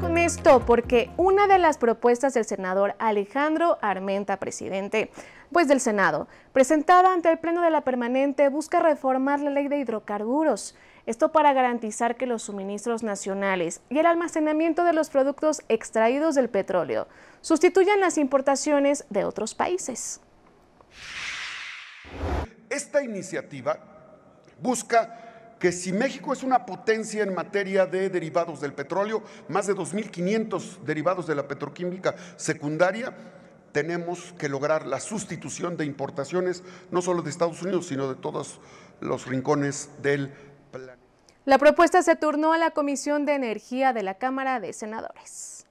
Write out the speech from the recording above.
con esto porque una de las propuestas del senador Alejandro Armenta, presidente pues del Senado, presentada ante el Pleno de la Permanente, busca reformar la ley de hidrocarburos. Esto para garantizar que los suministros nacionales y el almacenamiento de los productos extraídos del petróleo sustituyan las importaciones de otros países. Esta iniciativa busca que si México es una potencia en materia de derivados del petróleo, más de 2.500 derivados de la petroquímica secundaria, tenemos que lograr la sustitución de importaciones, no solo de Estados Unidos, sino de todos los rincones del planeta. La propuesta se turnó a la Comisión de Energía de la Cámara de Senadores.